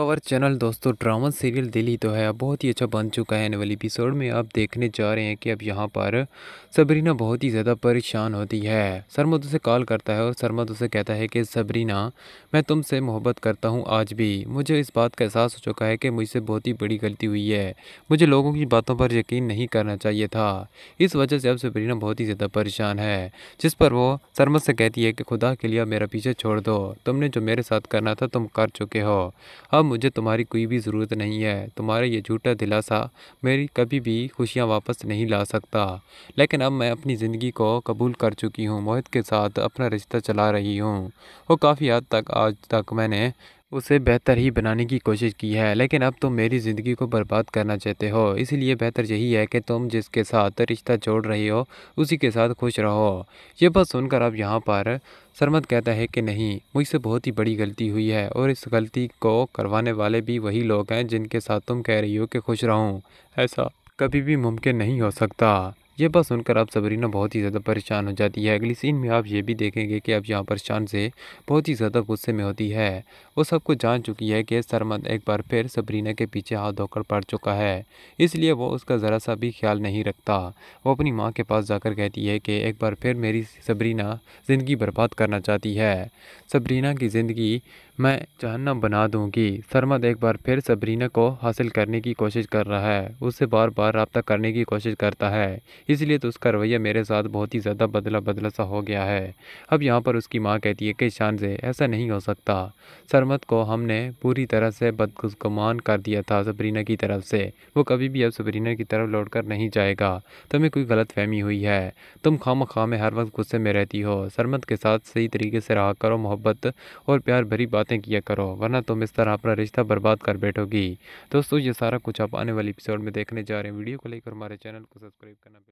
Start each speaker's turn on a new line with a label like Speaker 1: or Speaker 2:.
Speaker 1: our तो channel दोस्तों drama serial दिल ही तो है अब बहुत ही अच्छा बन चुका है आने वाली एपिसोड में आप देखने जा रहे हैं कि अब यहाँ पर सबरीना बहुत ही ज़्यादा परेशान होती है सरमद तो उसे कॉल करता है और सरमद तो उसे कहता है कि सबरीना मैं तुमसे मोहब्बत करता हूँ आज भी मुझे इस बात का एहसास हो चुका है कि मुझसे बहुत ही बड़ी गलती हुई है मुझे लोगों की बातों पर यकीन नहीं करना चाहिए था इस वजह से अब सबरीना बहुत ही ज़्यादा परेशान है जिस पर वो सरमद से कहती है कि खुदा के लिए मेरा पीछे छोड़ दो तुमने जो मेरे साथ करना था तुम कर चुके हो अब मुझे तुम्हारी कोई भी ज़रूरत नहीं है तुम्हारा ये झूठा दिलासा मेरी कभी भी खुशियाँ वापस नहीं ला सकता लेकिन अब मैं अपनी ज़िंदगी को कबूल कर चुकी हूँ मोहित के साथ अपना रिश्ता चला रही हूँ और काफ़ी हद तक आज तक मैंने उसे बेहतर ही बनाने की कोशिश की है लेकिन अब तुम मेरी ज़िंदगी को बर्बाद करना चाहते हो इसलिए बेहतर यही है कि तुम जिसके साथ रिश्ता जोड़ रही हो उसी के साथ खुश रहो ये बात सुनकर अब यहाँ पर सरमद कहता है कि नहीं मुझसे बहुत ही बड़ी गलती हुई है और इस गलती को करवाने वाले भी वही लोग हैं जिनके साथ तुम कह रही हो कि खुश रहूँ ऐसा कभी भी मुमकिन नहीं हो सकता ये बात सुनकर अब सबरीना बहुत ही ज़्यादा परेशान हो जाती है अगली सीन में आप ये भी देखेंगे कि अब यहाँ पर शान से बहुत ही ज़्यादा गुस्से में होती है वो सब कुछ जान चुकी है कि सरमद एक बार फिर सबरीना के पीछे हाथ धोकर पड़ चुका है इसलिए वो उसका ज़रा सा भी ख्याल नहीं रखता वो अपनी माँ के पास जाकर कहती है कि एक बार फिर मेरी सबरीना ज़िंदगी बर्बाद करना चाहती है सबरीना की ज़िंदगी मैं जहन्नम बना दूंगी सरमद एक बार फिर सबरीना को हासिल करने की कोशिश कर रहा है उससे बार बार रबता करने की कोशिश करता है इसलिए तो उसका रवैया मेरे साथ बहुत ही ज़्यादा बदला बदला सा हो गया है अब यहाँ पर उसकी माँ कहती है कि शान से ऐसा नहीं हो सकता सरमत को हमने पूरी तरह से बदगुमान कर दिया था सबरीना की तरफ से वो कभी भी अब सबरीना की तरफ लौट कर नहीं जाएगा तुम्हें कोई गलत फहमी हुई है तुम खाम खा में हर वक्त गुस्से में रहती हो सरमत के साथ सही तरीके से रहा करो मोहब्बत और प्यार भरी बातें किया करो वरना तुम इस तरह अपना रिश्ता बर्बाद कर बैठोगी दोस्तों ये सारा कुछ आप आने वाली एपिसोड में देखने जा रहे हैं वीडियो को लेकर हमारे चैनल को सब्सक्राइब करना